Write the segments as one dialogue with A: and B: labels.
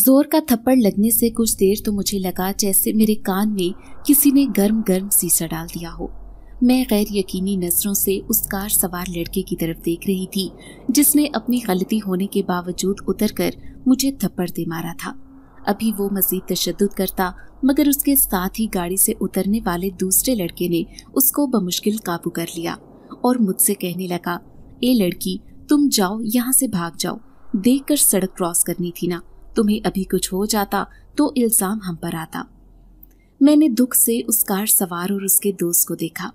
A: जोर का थप्पड़ लगने से कुछ देर तो मुझे लगा जैसे मेरे कान में किसी ने गर्म गर्म सीसा डाल दिया हो मैं गैर यकीनी नज़रों से उस कार सवार लड़के की तरफ देख रही थी जिसने अपनी गलती होने के बावजूद उतर कर मुझे थप्पड़ दे मारा था अभी वो मजीद तशद करता मगर उसके साथ ही गाड़ी से उतरने वाले दूसरे लड़के ने उसको बमुश्किल काबू कर लिया और मुझसे कहने लगा ए लड़की तुम जाओ यहाँ से भाग जाओ देख कर सड़क क्रॉस करनी थी ना तुम्हें अभी कुछ हो जाता तो इल्जाम हम पर आता मैंने दुख से उस कार सवार और उसके दोस्त को देखा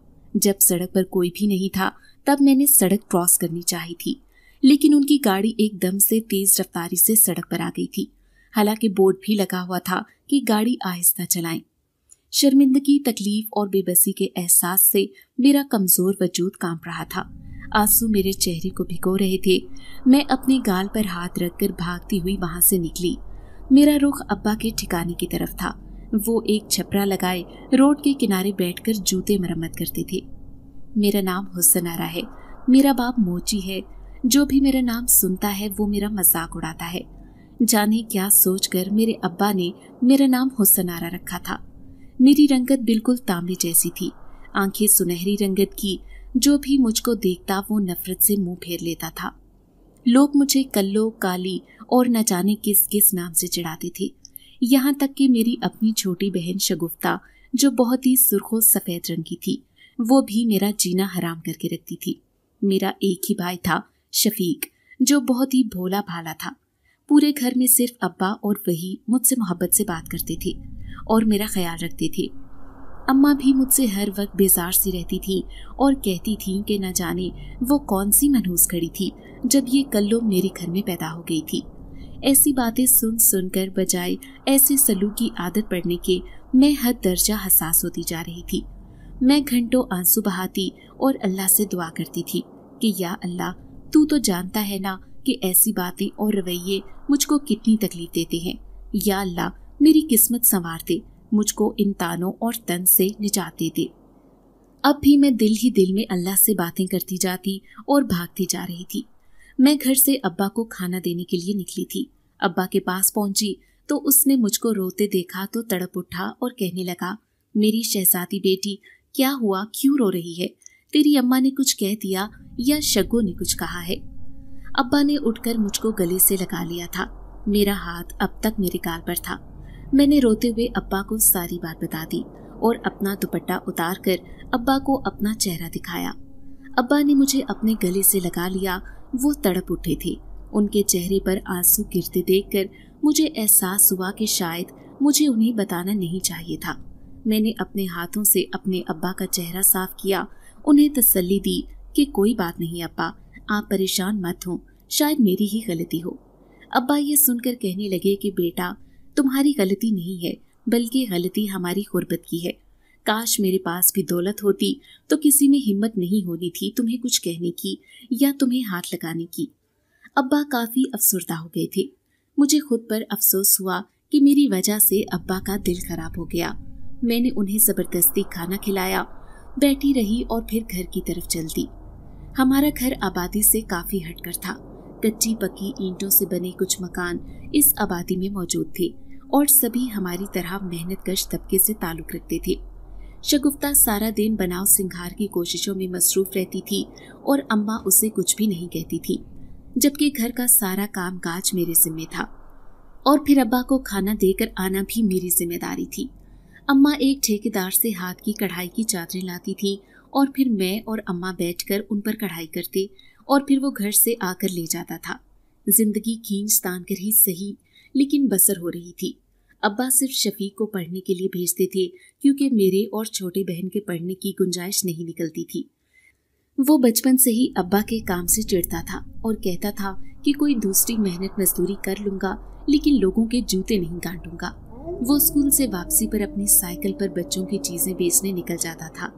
A: जब सड़क पर कोई भी नहीं था तब मैंने सड़क क्रॉस करनी चाहिए थी लेकिन उनकी गाड़ी एकदम से तेज रफ्तारी से सड़क पर आ गई थी हालांकि बोर्ड भी लगा हुआ था कि गाड़ी आहिस्ता चलाएं। शर्मिंदगी तकलीफ और बेबसी के एहसास से मेरा कमजोर वजूद कांप रहा था आंसू मेरे चेहरे को भिगो रहे थे मैं अपने गाल पर हाथ रखकर भागती हुई वहां से निकली मेरा रुख अब्बा के ठिकाने की तरफ था वो एक छपरा लगाए रोड के किनारे बैठकर जूते मरम्मत करते थे मेरा नाम हुसन आरा है मेरा बाप मोची है जो भी मेरा नाम सुनता है वो मेरा मजाक उड़ाता है जाने क्या सोचकर मेरे अब्बा ने मेरा नाम हुसन आरा रखा था मेरी रंगत बिल्कुल तांबे जैसी थी आंखें सुनहरी रंगत की जो भी मुझको देखता वो नफरत से मुंह फेर लेता था लोग मुझे कल्लो काली और न जाने किस किस नाम से चिढ़ाते थे यहाँ तक कि मेरी अपनी छोटी बहन शगुफ्ता जो बहुत ही सुर्खो सफ़ेद रंग की थी वो भी मेरा जीना हराम करके रखती थी मेरा एक ही भाई था शफीक जो बहुत ही भोला भाला था पूरे घर में सिर्फ अब्बा और वही मुझसे मोहब्बत से बात करते थे और मेरा ख्याल रखते थे अम्मा भी मुझसे हर वक्त बेजार सी रहती थी और कहती थी कि न जाने वो कौन सी मनहूस खड़ी थी जब ये कल्लो मेरे घर में पैदा हो गई थी ऐसी बातें सुन सुनकर बजाय ऐसे सलूक की आदत पड़ने के मैं हद दर्जा हसास होती जा रही थी मैं घंटों आंसू बहाती और अल्लाह से दुआ करती थी कि या अल्लाह तू तो जानता है ना कि ऐसी बातें और रवैये मुझको कितनी तकलीफ देते हैं या अल्लाह मेरी किस्मत संवार दे मुझको इन तानों और तन से निजात दे दे अब भी मैं दिल ही दिल में अल्लाह से बातें करती जाती और भागती जा रही थी मैं घर से अब्बा को खाना देने के लिए निकली थी अब्बा के पास पहुंची तो उसने मुझको रोते देखा तो तड़प उठा और कहने लगा मेरी शहजादी बेटी क्या हुआ क्यों रो रही है तेरी अम्मा ने कुछ कह दिया या शगो ने कुछ कहा है अब्बा ने उठकर मुझको गले से लगा लिया था मेरा हाथ अब तक मेरे गाल पर था मैंने रोते हुए अब्बा को सारी बात बता दी और अपना दुपट्टा उतार कर अब्बा को अपना चेहरा दिखाया अब्बा ने मुझे अपने गले से लगा लिया वो तड़प उठे थे उनके चेहरे पर आंसू गिरते देखकर मुझे एहसास हुआ कि शायद मुझे उन्हें बताना नहीं चाहिए था मैंने अपने हाथों से अपने अब्बा का चेहरा साफ किया उन्हें तसल्ली दी कि कोई बात नहीं अब्बा आप परेशान मत हो शायद मेरी ही गलती हो अब्बा ये सुनकर कहने लगे कि बेटा तुम्हारी गलती नहीं है बल्कि गलती हमारी गुर्बत की है काश मेरे पास भी दौलत होती तो किसी में हिम्मत नहीं होनी थी तुम्हें कुछ कहने की या तुम्हें हाथ लगाने की अब्बा काफ़ी अफसरदा हो गए थे मुझे खुद पर अफसोस हुआ कि मेरी वजह से अब्बा का दिल खराब हो गया मैंने उन्हें ज़बरदस्ती खाना खिलाया बैठी रही और फिर घर की तरफ चल दी हमारा घर आबादी से काफ़ी हटकर था कच्ची पकी ईंटों से बने कुछ मकान इस आबादी में मौजूद थे और सभी हमारी तरह मेहनत कश तबके से ताल्लुक रखते थे शगुफ्ता सारा दिन बनाव सिंघार की कोशिशों में मसरूफ रहती थी और अम्मा उसे कुछ भी नहीं कहती थी जबकि घर का सारा काम काज मेरे जिम्मे था और फिर अब्बा को खाना देकर आना भी मेरी जिम्मेदारी थी अम्मा एक ठेकेदार से हाथ की कढ़ाई की चादरें लाती थी और फिर मैं और अम्मा बैठकर उन पर कढ़ाई करते और फिर वो घर से आकर ले जाता था जिंदगी खींच तान कर ही सही लेकिन बसर हो रही थी अब्बा सिर्फ शफीक को पढ़ने के लिए भेजते थे क्योंकि मेरे और छोटे बहन के पढ़ने की गुंजाइश नहीं निकलती थी वो बचपन से ही अब्बा के काम से चिढ़ता था और कहता था कि कोई दूसरी मेहनत मजदूरी कर लूंगा लेकिन लोगों के जूते नहीं काटूंगा वो स्कूल से वापसी पर अपनी साइकिल पर बच्चों की चीजें बेचने निकल जाता था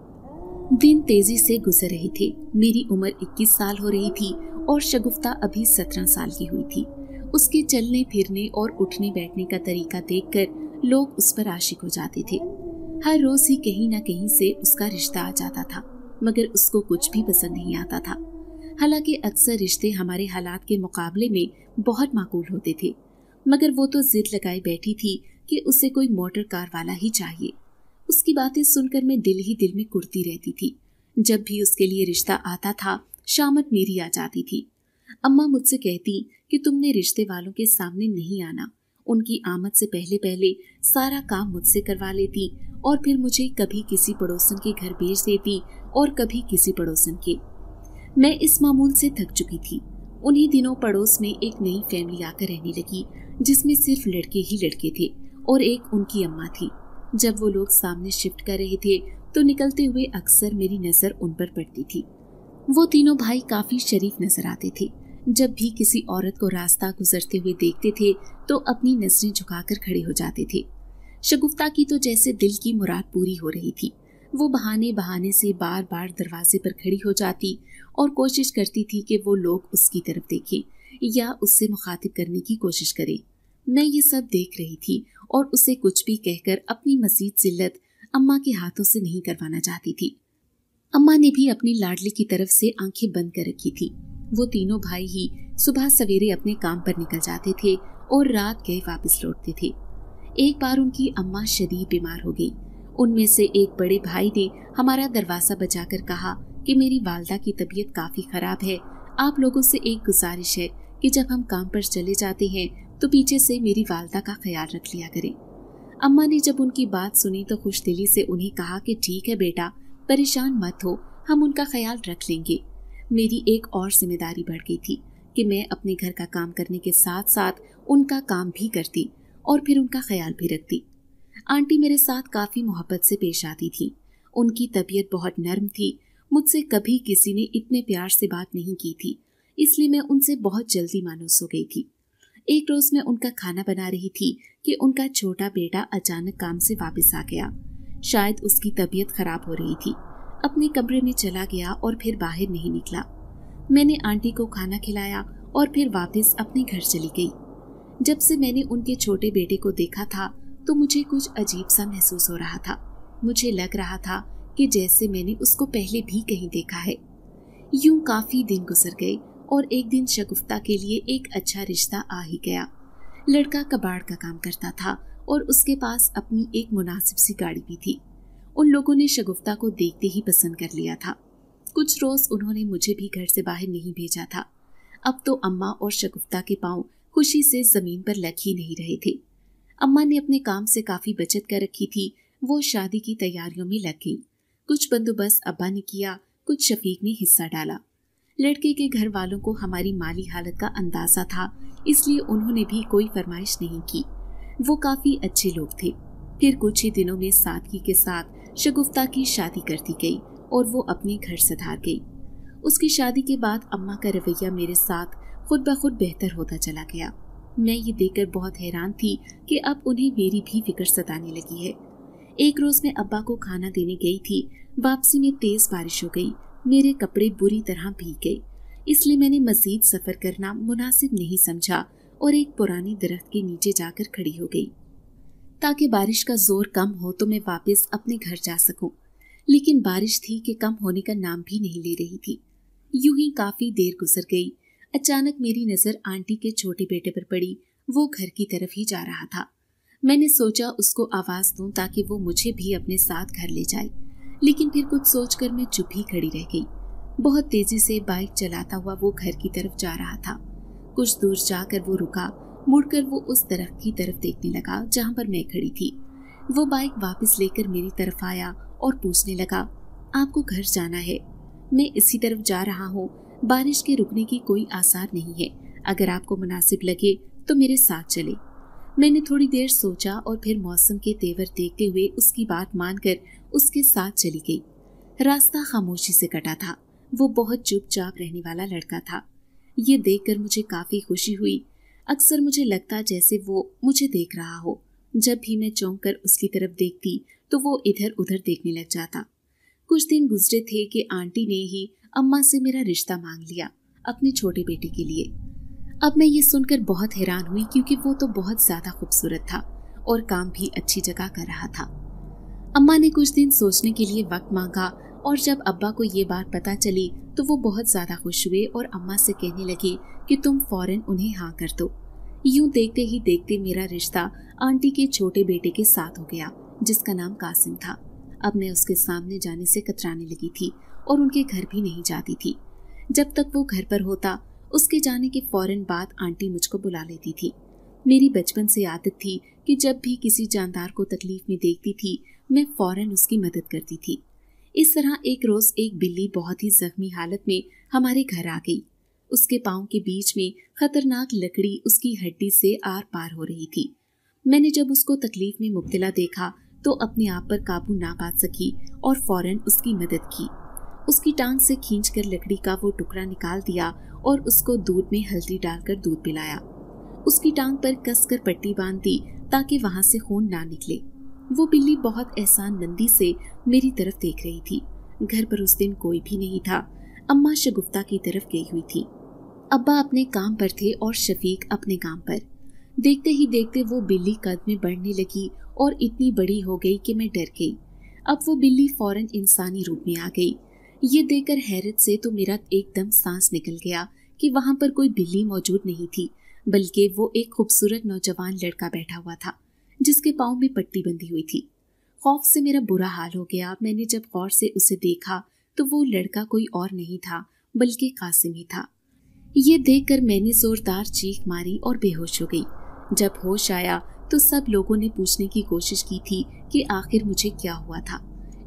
A: दिन तेजी से गुजर रहे थे मेरी उम्र 21 साल हो रही थी और शगुफ्ता अभी 17 साल की हुई थी उसके चलने फिरने और उठने बैठने का तरीका देखकर लोग उस पर आशिक हो जाते थे हर रोज ही कहीं ना कहीं से उसका रिश्ता आ जाता था मगर उसको कुछ भी पसंद नहीं आता था हालांकि अक्सर रिश्ते हमारे हालात के मुकाबले में बहुत माकूल होते थे मगर वो तो जिद लगाए बैठी थी कि उसे कोई मोटर कार वाला ही चाहिए उसकी बातें सुनकर मैं दिल ही दिल में कुर्ती रहती थी जब भी उसके लिए रिश्ता आता था शामत मेरी आ जाती थी अम्मा मुझसे कहती कि तुमने रिश्ते वालों के सामने नहीं आना उनकी आमद से पहले पहले सारा काम मुझसे करवा लेती और फिर मुझे कभी किसी पड़ोसन के घर भेज देती और कभी किसी पड़ोसन के मैं इस मामूल से थक चुकी थी उन्हीं दिनों पड़ोस में एक नई फैमिली आकर रहने लगी जिसमें सिर्फ लड़के ही लड़के थे और एक उनकी अम्मा थी जब वो लोग सामने शिफ्ट कर रहे थे तो निकलते हुए अक्सर मेरी नज़र उन पर पड़ती थी वो तीनों भाई काफी शरीफ नजर आते थे जब भी किसी औरत को रास्ता गुजरते हुए देखते थे तो अपनी नजरें झुकाकर खड़े हो जाते थे शगुफ्ता की तो जैसे दिल की मुराद पूरी हो रही थी वो बहाने बहाने से बार बार दरवाजे पर खड़ी हो जाती और कोशिश करती थी कि वो लोग उसकी तरफ देखें या उससे मुखातिब करने की कोशिश करें मैं ये सब देख रही थी और उसे कुछ भी कहकर अपनी मजीद जिल्लत अम्मा के हाथों से नहीं करवाना चाहती थी अम्मा ने भी अपनी लाडली की तरफ से आंखें बंद कर रखी थी वो तीनों भाई ही सुबह सवेरे अपने काम पर निकल जाते थे और रात गए वापस लौटते थे एक बार उनकी अम्मा शदीद बीमार हो गई उनमें से एक बड़े भाई ने हमारा दरवाजा बजाकर कहा कि मेरी वालदा की तबीयत काफी खराब है आप लोगों से एक गुजारिश है कि जब हम काम पर चले जाते हैं तो पीछे से मेरी वालदा का ख्याल रख लिया करें अम्मा ने जब उनकी बात सुनी तो खुश दिली से उन्हें कहा कि ठीक है बेटा परेशान मत हो हम उनका ख्याल रख लेंगे मेरी एक और जिम्मेदारी बढ़ गई थी कि मैं अपने घर का काम करने के साथ साथ उनका काम भी करती और फिर उनका ख्याल भी रखती आंटी मेरे साथ काफ़ी मोहब्बत से पेश आती थी उनकी तबीयत बहुत नर्म थी मुझसे कभी किसी ने इतने प्यार से बात नहीं की थी इसलिए मैं उनसे बहुत जल्दी मानूस हो गई थी एक रोज़ मैं उनका खाना बना रही थी कि उनका छोटा बेटा अचानक काम से वापस आ गया शायद उसकी तबीयत खराब हो रही थी अपने कमरे में चला गया और फिर बाहर नहीं निकला मैंने आंटी को खाना खिलाया और फिर वापस अपने घर चली गई जब से मैंने उनके छोटे बेटे को देखा था तो मुझे कुछ अजीब सा महसूस हो रहा था मुझे लग रहा था कि जैसे मैंने उसको पहले भी कहीं देखा है यूं काफी दिन गुजर गए और एक दिन शगुफ्ता के लिए एक अच्छा रिश्ता आ ही गया लड़का कबाड़ का काम करता था और उसके पास अपनी एक मुनासिब सी गाड़ी भी थी उन लोगों ने शगुफ्ता को देखते ही पसंद कर लिया था कुछ रोज उन्होंने मुझे भी घर से बाहर नहीं भेजा था अब तो अम्मा और शगुफ्ता के पाँव खुशी से जमीन पर लग ही नहीं रहे थे अम्मा ने अपने काम से काफी बचत कर रखी थी वो शादी की तैयारियों में लग गई कुछ बंदोबस्त अब्बा ने किया कुछ शफीक ने हिस्सा डाला लड़के के घर वालों को हमारी माली हालत का अंदाजा था इसलिए उन्होंने भी कोई फरमाइश नहीं की वो काफी अच्छे लोग थे फिर कुछ ही दिनों में सादगी के साथ शगुफ्ता की शादी कर दी गई और वो अपने घर सधार गई उसकी शादी के बाद अम्मा का रवैया मेरे साथ खुद ब खुद बेहतर होता चला गया मैं ये देखकर बहुत हैरान थी कि अब उन्हें मेरी भी फिक्र सताने लगी है एक रोज मैं अब्बा को खाना देने गई थी वापसी में तेज बारिश हो गई मेरे कपड़े बुरी तरह भीग गए इसलिए मैंने मजीद सफर करना मुनासिब नहीं समझा और एक पुराने दरख्त के नीचे जाकर खड़ी हो गई ताकि बारिश का जोर कम हो तो मैं वापस अपने घर जा सकूं। लेकिन बारिश थी कि कम होने का नाम भी नहीं ले रही थी यूं ही काफी देर गुजर गई अचानक मेरी नजर आंटी के छोटे बेटे पर पड़ी वो घर की तरफ ही जा रहा था मैंने सोचा उसको आवाज दूं ताकि वो मुझे भी अपने साथ घर ले जाए लेकिन फिर कुछ सोचकर मैं चुप ही खड़ी रह गई बहुत तेजी से बाइक चलाता हुआ वो घर की तरफ जा रहा था कुछ दूर जाकर वो रुका मुड़कर वो उस तरफ की तरफ देखने लगा जहाँ पर मैं खड़ी थी वो बाइक वापस लेकर मेरी तरफ आया और पूछने लगा आपको घर जाना है मैं इसी तरफ जा रहा हूँ बारिश के रुकने की कोई आसार नहीं है अगर आपको मुनासिब लगे तो मेरे साथ चले मैंने थोड़ी देर सोचा और फिर मौसम के तेवर देखते हुए उसकी बात मानकर उसके साथ चली गई रास्ता खामोशी से कटा था वो बहुत चुपचाप रहने वाला लड़का था ये देखकर मुझे काफ़ी खुशी हुई अक्सर मुझे लगता जैसे वो मुझे देख रहा हो जब भी मैं चौंक कर उसकी तरफ देखती तो वो इधर उधर देखने लग जाता कुछ दिन गुजरे थे कि आंटी ने ही अम्मा से मेरा रिश्ता मांग लिया अपने छोटे बेटे के लिए अब मैं ये सुनकर बहुत हैरान हुई क्योंकि वो तो बहुत ज़्यादा खूबसूरत था और काम भी अच्छी जगह कर रहा था अम्मा ने कुछ दिन सोचने के लिए वक्त मांगा और जब अब्बा को ये बात पता चली तो वो बहुत ज़्यादा खुश हुए और अम्मा से कहने लगे कि तुम फौरन उन्हें हाँ कर दो यूं देखते ही देखते मेरा रिश्ता आंटी के छोटे बेटे के साथ हो गया जिसका नाम कासिम था अब मैं उसके सामने जाने से कतराने लगी थी और उनके घर भी नहीं जाती थी जब तक वो घर पर होता उसके जाने के फौरन बाद आंटी मुझको बुला लेती थी मेरी बचपन से आदत थी कि जब भी किसी जानदार को तकलीफ में देखती थी मैं फौरन उसकी मदद करती थी इस तरह एक रोज एक बिल्ली बहुत ही जख्मी हालत में हमारे घर आ गई उसके पाँव के बीच में खतरनाक लकड़ी उसकी हड्डी से आर पार हो रही थी मैंने जब उसको तकलीफ में मुब्तला देखा तो अपने आप पर काबू ना पा सकी और फौरन उसकी मदद की उसकी टांग से खींच कर लकड़ी का वो टुकड़ा निकाल दिया और उसको दूध में हल्दी डालकर दूध पिलाया उसकी टांग पर कसकर पट्टी बांध दी ताकि वहां से खून ना निकले वो बिल्ली बहुत एहसान मंदी से मेरी तरफ देख रही थी घर पर उस दिन कोई भी नहीं था अम्मा शगुफ्ता की तरफ गई हुई थी अब्बा अपने काम पर थे और शफीक अपने काम पर देखते ही देखते वो बिल्ली कद में बढ़ने लगी और इतनी बड़ी हो गई कि मैं डर गई अब वो बिल्ली फौरन इंसानी रूप में आ गई ये देखकर हैरत से तो मेरा एकदम सांस निकल गया कि वहां पर कोई बिल्ली मौजूद नहीं थी बल्कि वो एक खूबसूरत नौजवान लड़का बैठा हुआ था जिसके पाँव में पट्टी बंधी हुई थी खौफ से मेरा बुरा हाल हो गया मैंने जब गौर से उसे देखा तो वो लड़का कोई और नहीं था बल्कि कासिम ही था ये देखकर मैंने जोरदार चीख मारी और बेहोश हो गई जब होश आया तो सब लोगों ने पूछने की कोशिश की थी कि आखिर मुझे क्या हुआ था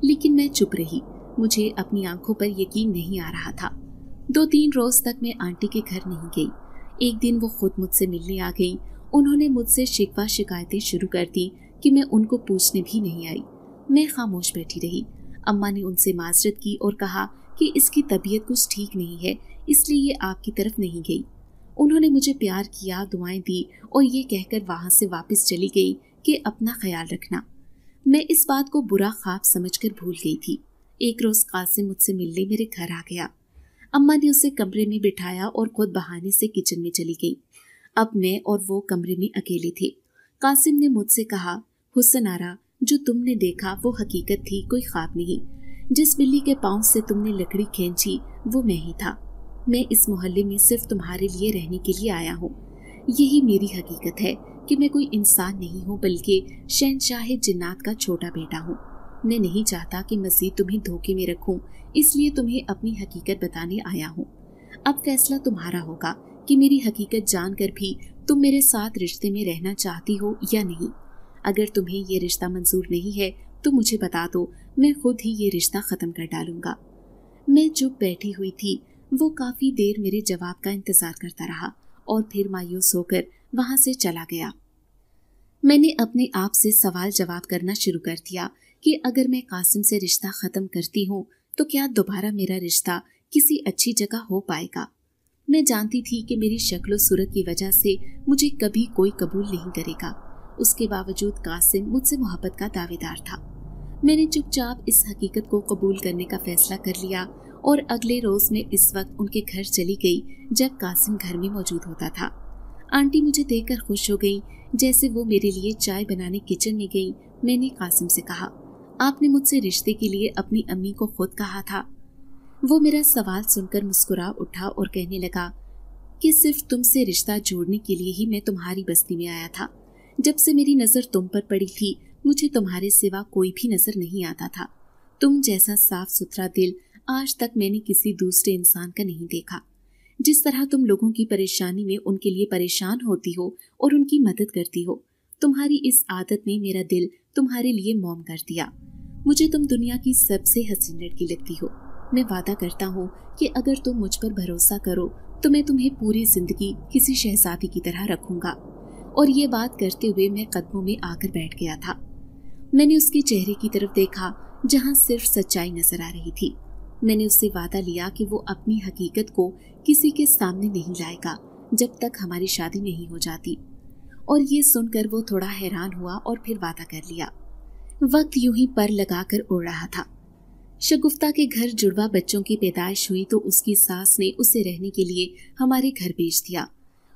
A: लेकिन मैं चुप रही मुझे अपनी आंखों पर यकीन नहीं आ रहा था दो तीन रोज तक मैं आंटी के घर नहीं गई एक दिन वो खुद मुझसे मिलने आ गई उन्होंने मुझसे शिकवा शिकायतें शुरू कर दी कि मैं उनको पूछने भी नहीं आई मैं खामोश बैठी रही अम्मा ने उनसे माजरत की और कहा कि इसकी तबीयत कुछ ठीक नहीं है इसलिए ये आपकी तरफ नहीं गई उन्होंने मुझे प्यार किया दुआएं दी और ये कहकर वहाँ से वापस चली गई कि अपना ख्याल रखना मैं इस बात को बुरा ख्वाब समझकर भूल गई थी एक रोज़ कासिम मुझसे मिलने मेरे घर आ गया अम्मा ने उसे कमरे में बिठाया और खुद बहाने से किचन में चली गई अब मैं और वो कमरे में अकेली थी कासिम ने मुझसे कहा हुसन आरा जो तुमने देखा वो हकीकत थी कोई ख्वाब नहीं जिस बिल्ली के पाँव से तुमने लकड़ी खींची वो मैं ही था मैं इस मोहल्ले में सिर्फ तुम्हारे लिए रहने के लिए आया हूँ यही मेरी हकीकत है कि मैं कोई इंसान नहीं हूँ बल्कि शहनशाह जिन्नात का छोटा बेटा हूँ मैं नहीं चाहता कि मजीद तुम्हें धोखे में रखूँ इसलिए तुम्हें अपनी हकीकत बताने आया हूँ अब फैसला तुम्हारा होगा कि मेरी हकीकत जानकर भी तुम मेरे साथ रिश्ते में रहना चाहती हो या नहीं अगर तुम्हें ये रिश्ता मंजूर नहीं है तो मुझे बता दो मैं खुद ही ये रिश्ता ख़त्म कर डालूंगा मैं चुप बैठी हुई थी वो काफ़ी देर मेरे जवाब का इंतज़ार करता रहा और फिर मायूस होकर वहाँ से चला गया मैंने अपने आप से सवाल जवाब करना शुरू कर दिया कि अगर मैं कासिम से रिश्ता ख़त्म करती हूँ तो क्या दोबारा मेरा रिश्ता किसी अच्छी जगह हो पाएगा मैं जानती थी कि मेरी शक्ल सूरत की वजह से मुझे कभी कोई कबूल नहीं करेगा उसके बावजूद कासिम मुझसे मोहब्बत का दावेदार था मैंने चुपचाप इस हकीकत को कबूल करने का फैसला कर लिया और अगले रोज में इस वक्त उनके घर चली गई जब कासिम घर में मौजूद होता था आंटी मुझे देखकर खुश हो गई जैसे वो मेरे लिए चाय बनाने किचन में गई मैंने कासिम से कहा आपने मुझसे रिश्ते के लिए अपनी अम्मी को खुद कहा था वो मेरा सवाल सुनकर मुस्कुरा उठा और कहने लगा कि सिर्फ तुमसे रिश्ता जोड़ने के लिए ही मैं तुम्हारी बस्ती में आया था जब से मेरी नज़र तुम पर पड़ी थी मुझे तुम्हारे सिवा कोई भी नज़र नहीं आता था तुम जैसा साफ सुथरा दिल आज तक मैंने किसी दूसरे इंसान का नहीं देखा जिस तरह तुम लोगों की परेशानी में उनके लिए परेशान होती हो और उनकी मदद करती हो तुम्हारी इस आदत ने मेरा दिल तुम्हारे लिए मोम कर दिया मुझे तुम दुनिया की सबसे हसीन लड़की लगती हो मैं वादा करता हूँ कि अगर तुम मुझ पर भरोसा करो तो मैं तुम्हें पूरी जिंदगी किसी शहजादी की तरह रखूंगा और ये बात करते हुए मैं कदमों में आकर बैठ गया था मैंने उसके चेहरे की तरफ देखा जहाँ सिर्फ सच्चाई नजर आ रही थी मैंने उससे वादा लिया कि वो अपनी हकीकत को किसी के सामने नहीं लाएगा जब तक हमारी शादी नहीं हो जाती और ये सुनकर वो थोड़ा हैरान हुआ और फिर वादा कर लिया वक्त यूं ही पर लगाकर उड़ रहा था शगुफ्ता के घर जुड़वा बच्चों की पैदाइश हुई तो उसकी सास ने उसे रहने के लिए हमारे घर भेज दिया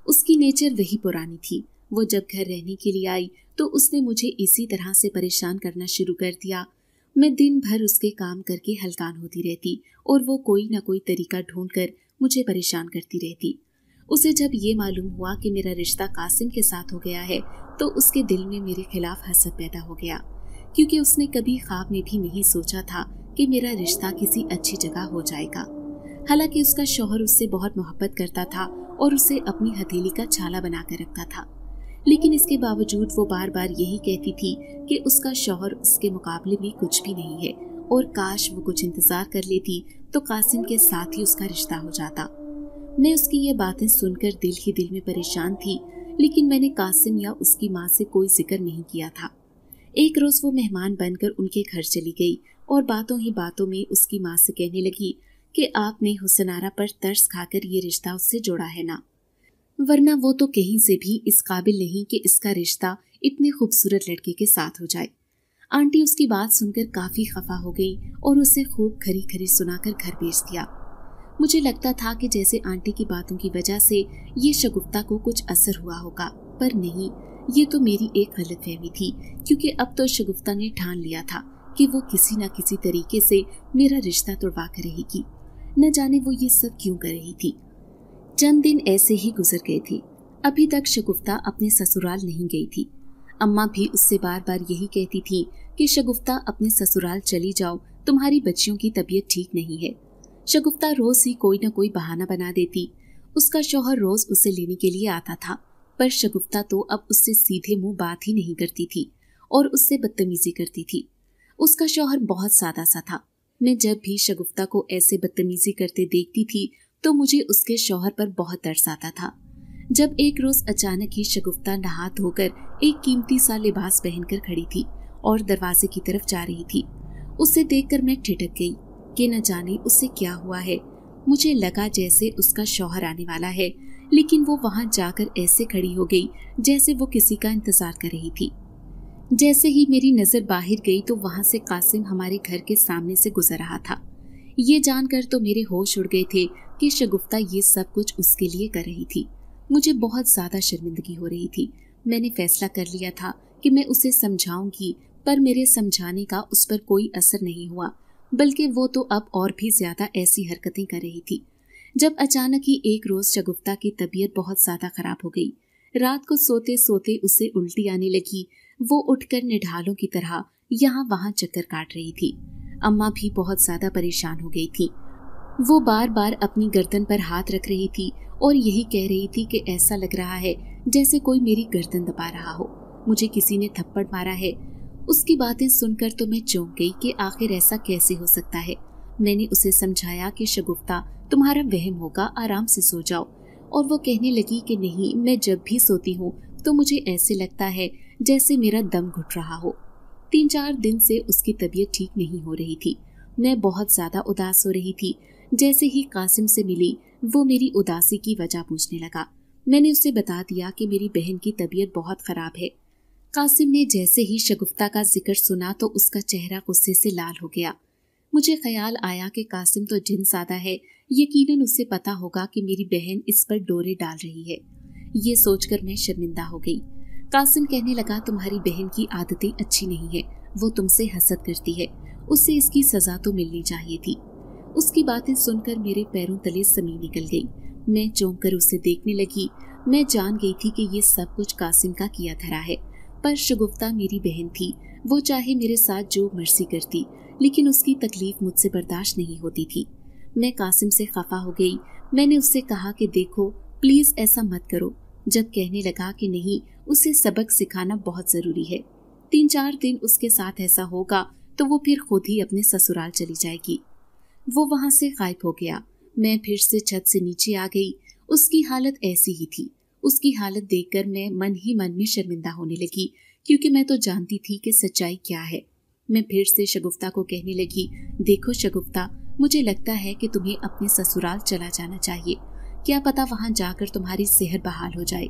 A: उसकी नेचर वही पुरानी थी वो जब घर रहने के लिए आई तो उसने मुझे इसी तरह से परेशान करना शुरू कर दिया मैं दिन भर उसके काम करके हलकान होती रहती और वो कोई ना कोई तरीका ढूंढ कर मुझे परेशान करती रहती उसे जब ये मालूम हुआ कि मेरा रिश्ता कासिम के साथ हो गया है तो उसके दिल में मेरे खिलाफ हसद पैदा हो गया क्योंकि उसने कभी ख्वाब में भी नहीं सोचा था कि मेरा रिश्ता किसी अच्छी जगह हो जाएगा हालांकि उसका शोहर उससे बहुत मोहब्बत करता था और उसे अपनी हथेली का छाला बनाकर रखता था लेकिन इसके बावजूद वो बार बार यही कहती थी कि उसका शोहर उसके मुकाबले में कुछ भी नहीं है और काश वो कुछ इंतजार कर लेती तो कासिम के साथ ही उसका रिश्ता हो जाता मैं उसकी ये बातें सुनकर दिल ही दिल में परेशान थी लेकिन मैंने कासिम या उसकी माँ से कोई जिक्र नहीं किया था एक रोज वो मेहमान बनकर उनके घर चली गई और बातों ही बातों में उसकी माँ से कहने लगी कि आपने हुसनारा पर तर्स खाकर ये रिश्ता उससे जोड़ा है ना वरना वो तो कहीं से भी इस काबिल नहीं कि इसका रिश्ता इतने खूबसूरत लड़के के साथ हो जाए आंटी उसकी बात सुनकर काफी खफा हो गई और उसे खूब खरी खरी सुनाकर घर भेज दिया मुझे लगता था कि जैसे आंटी की बातों की वजह से ये शगुफ्ता को कुछ असर हुआ होगा पर नहीं ये तो मेरी एक गलत फहमी थी क्योंकि अब तो शगुफ्ता ने ठान लिया था कि वो किसी ना किसी तरीके से मेरा रिश्ता तोड़वा कर रहेगी न जाने वो ये सब क्यों कर रही थी चंद दिन ऐसे ही गुजर गए थे अभी तक शगुफ्ता अपने ससुराल नहीं गई थी अम्मा भी उससे बार बार यही कहती थी कि शगुफ्ता अपने ससुराल चली जाओ तुम्हारी बच्चियों की तबीयत ठीक नहीं है शगुफ्ता रोज ही कोई न कोई बहाना बना देती उसका शोहर रोज उसे लेने के लिए आता था पर शगुफ्ता तो अब उससे सीधे मुंह बात ही नहीं करती थी और उससे बदतमीजी करती थी उसका शौहर बहुत सादा सा था मैं जब भी शगुफ्ता को ऐसे बदतमीजी करते देखती थी तो मुझे उसके शौहर पर बहुत तरस आता था जब एक रोज अचानक ही शगुफ्ता नहा धोकर एक कीमती सा लिबास पहनकर खड़ी थी और दरवाजे की तरफ जा रही थी उसे देखकर मैं ठिठक गई कि न जाने उससे क्या हुआ है मुझे लगा जैसे उसका शौहर आने वाला है लेकिन वो वहाँ जाकर ऐसे खड़ी हो गई जैसे वो किसी का इंतजार कर रही थी जैसे ही मेरी नज़र बाहर गई तो वहाँ से कासिम हमारे घर के सामने से गुजर रहा था ये जानकर तो मेरे होश उड़ गए थे कि शगुफ्ता ये सब कुछ उसके लिए कर रही थी मुझे बहुत ज़्यादा शर्मिंदगी हो रही थी मैंने फैसला कर लिया था कि मैं उसे समझाऊंगी पर मेरे समझाने का उस पर कोई असर नहीं हुआ बल्कि वो तो अब और भी ज़्यादा ऐसी हरकतें कर रही थी जब अचानक ही एक रोज़ शगुफ्ता की तबीयत बहुत ज़्यादा खराब हो गई रात को सोते सोते उसे उल्टी आने लगी वो उठकर निढालों की तरह यहाँ वहाँ चक्कर काट रही थी अम्मा भी बहुत ज्यादा परेशान हो गई थी वो बार बार अपनी गर्दन पर हाथ रख रही थी और यही कह रही थी कि ऐसा लग रहा है जैसे कोई मेरी गर्दन दबा रहा हो मुझे किसी ने थप्पड़ मारा है उसकी बातें सुनकर तो मैं चौंक गई कि आखिर ऐसा कैसे हो सकता है मैंने उसे समझाया कि शगुफ्ता तुम्हारा वहम होगा आराम से सो जाओ और वो कहने लगी कि नहीं मैं जब भी सोती हूँ तो मुझे ऐसे लगता है जैसे मेरा दम घुट रहा हो तीन चार दिन से उसकी तबीयत ठीक नहीं हो रही थी मैं बहुत ज्यादा उदास हो रही थी जैसे ही कासिम से मिली वो मेरी उदासी की वजह पूछने लगा मैंने उसे बता दिया कि मेरी बहन की तबीयत बहुत खराब है कासिम ने जैसे ही शगुफ्ता का जिक्र सुना तो उसका चेहरा गुस्से से लाल हो गया मुझे ख्याल आया कि कासिम तो जिन सादा है यकीनन उसे पता होगा कि मेरी बहन इस पर डोरे डाल रही है ये सोचकर मैं शर्मिंदा हो गई कासिम कहने लगा तुम्हारी बहन की आदतें अच्छी नहीं है वो तुमसे हसद करती है उससे इसकी सजा तो मिलनी चाहिए थी उसकी बातें सुनकर मेरे पैरों तले समी निकल गई मैं चौंक कर उसे देखने लगी मैं जान गई थी कि ये सब कुछ कासिम का किया धरा है पर शगुफ्ता मेरी बहन थी वो चाहे मेरे साथ जो मर्जी करती लेकिन उसकी तकलीफ मुझसे बर्दाश्त नहीं होती थी मैं कासिम से खफा हो गई मैंने उससे कहा कि देखो प्लीज ऐसा मत करो जब कहने लगा कि नहीं उसे सबक सिखाना बहुत जरूरी है तीन चार दिन उसके साथ ऐसा होगा तो वो फिर खुद ही अपने ससुराल चली जाएगी वो वहां से गायब हो गया मैं फिर से छत से नीचे आ गई उसकी हालत ऐसी ही थी उसकी हालत देखकर मैं मन ही मन में शर्मिंदा होने लगी क्योंकि मैं तो जानती थी कि सच्चाई क्या है मैं फिर से शगुफ्ता को कहने लगी देखो शगुफ्ता मुझे लगता है कि तुम्हें अपने ससुराल चला जाना चाहिए क्या पता वहाँ जाकर तुम्हारी सेहत बहाल हो जाए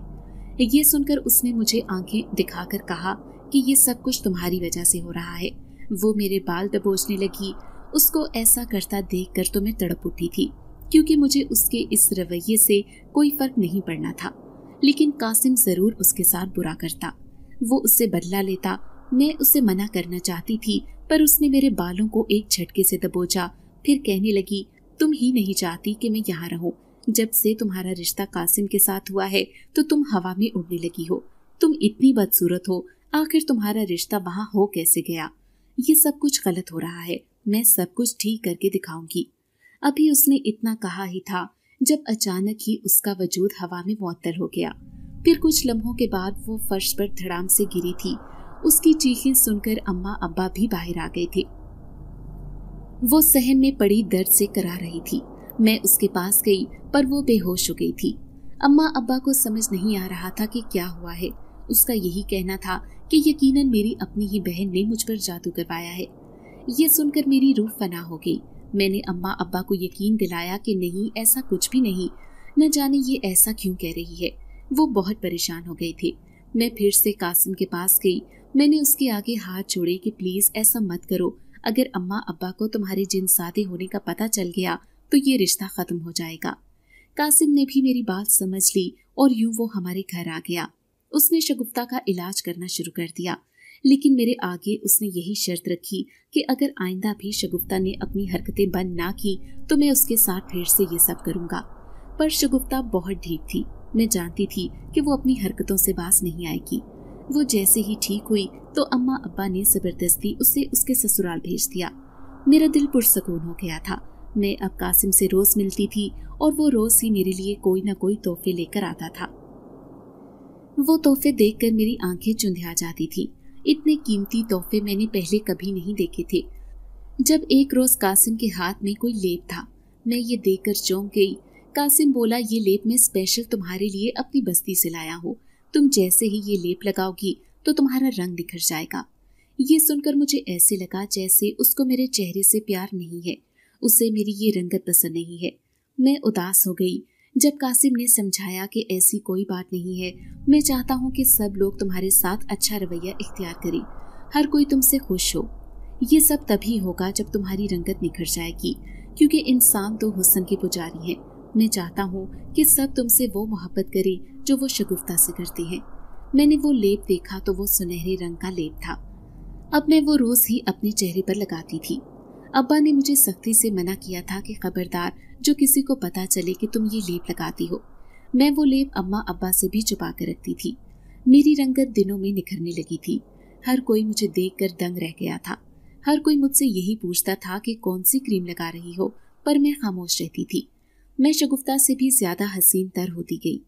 A: ये सुनकर उसने मुझे आंखें दिखाकर कहा कि ये सब कुछ तुम्हारी वजह से हो रहा है वो मेरे बाल दबोचने लगी उसको ऐसा करता देख कर तो मैं तड़प उठी थी क्योंकि मुझे उसके इस रवैये से कोई फर्क नहीं पड़ना था लेकिन कासिम ज़रूर उसके साथ बुरा करता वो उससे बदला लेता मैं उसे मना करना चाहती थी पर उसने मेरे बालों को एक झटके से दबोचा फिर कहने लगी तुम ही नहीं चाहती कि मैं यहाँ रहूँ जब से तुम्हारा रिश्ता कासिम के साथ हुआ है तो तुम हवा में उड़ने लगी हो तुम इतनी बदसूरत हो आखिर तुम्हारा रिश्ता वहाँ हो कैसे गया ये सब कुछ गलत हो रहा है मैं सब कुछ ठीक करके दिखाऊंगी अभी उसने इतना कहा ही था जब अचानक ही उसका वजूद हवा में मुअत्तल हो गया फिर कुछ लम्हों के बाद वो फर्श पर धड़ाम से गिरी थी उसकी चीखें सुनकर अम्मा अब्बा भी बाहर आ गए थे वो सहन में पड़ी दर्द से करा रही थी मैं उसके पास गई पर वो बेहोश हो गई थी अम्मा अब्बा को समझ नहीं आ रहा था कि क्या हुआ है उसका यही कहना था कि यकीनन मेरी अपनी ही बहन ने मुझ पर जादू करवाया है ये सुनकर मेरी रूह फना हो गई मैंने अम्मा अब्बा को यकीन दिलाया कि नहीं ऐसा कुछ भी नहीं न जाने ये ऐसा क्यों कह रही है वो बहुत परेशान हो गए थे मैं फिर से कासिम के पास गई मैंने उसके आगे हाथ जोड़े कि प्लीज़ ऐसा मत करो अगर अम्मा अब्बा को तुम्हारे जिन सादे होने का पता चल गया तो ये रिश्ता ख़त्म हो जाएगा कासिम ने भी मेरी बात समझ ली और यूं वो हमारे घर आ गया उसने शगुफ्ता का इलाज करना शुरू कर दिया लेकिन मेरे आगे उसने यही शर्त रखी कि अगर आइंदा भी शगुफ्ता ने अपनी हरकतें बंद ना की तो मैं उसके साथ फिर से ये सब करूंगा पर शगुफ्ता बहुत ढीक थी मैं जानती थी कि वो अपनी हरकतों से बास नहीं आएगी वो जैसे ही ठीक हुई तो अम्मा अब्बा ने जबरदस्ती उसे उसके ससुराल भेज दिया मेरा दिल पुरसकून हो गया था मैं अब कासिम से रोज़ मिलती थी और वो रोज़ ही मेरे लिए कोई ना कोई तोहफे लेकर आता था वो तोहफे देखकर मेरी आंखें चुंधिया जाती थी इतने कीमती तोहफे मैंने पहले कभी नहीं देखे थे जब एक रोज़ कासिम के हाथ में कोई लेप था मैं ये देखकर चौंक गई कासिम बोला ये लेप मैं स्पेशल तुम्हारे लिए अपनी बस्ती से लाया हूँ तुम जैसे ही ये लेप लगाओगी तो तुम्हारा रंग निखर जाएगा ये सुनकर मुझे ऐसे लगा जैसे उसको मेरे चेहरे से प्यार नहीं है उसे मेरी ये रंगत पसंद नहीं है मैं उदास हो गई जब कासिम ने समझाया कि ऐसी कोई बात नहीं है मैं चाहता हूँ कि सब लोग तुम्हारे साथ अच्छा रवैया इख्तियार करें हर कोई तुमसे खुश हो ये सब तभी होगा जब तुम्हारी रंगत निखर जाएगी क्योंकि इंसान तो हुसन के पुजारी हैं मैं चाहता हूँ कि सब तुमसे वो मोहब्बत करे जो वो शगुफ्ता से करते हैं मैंने वो लेप देखा तो वो सुनहरे रंग का लेप था अब मैं वो रोज ही अपने चेहरे पर लगाती थी अब्बा ने मुझे सख्ती से मना किया था कि खबरदार जो किसी को पता चले कि तुम ये लेप लगाती हो मैं वो लेप अम्मा अब्बा से भी छुपा कर रखती थी मेरी रंगत दिनों में निखरने लगी थी हर कोई मुझे देख कर दंग रह गया था हर कोई मुझसे यही पूछता था कि कौन सी क्रीम लगा रही हो पर मैं खामोश रहती थी मैं शगुफ्ता से भी ज्यादा हसीन तर होती गई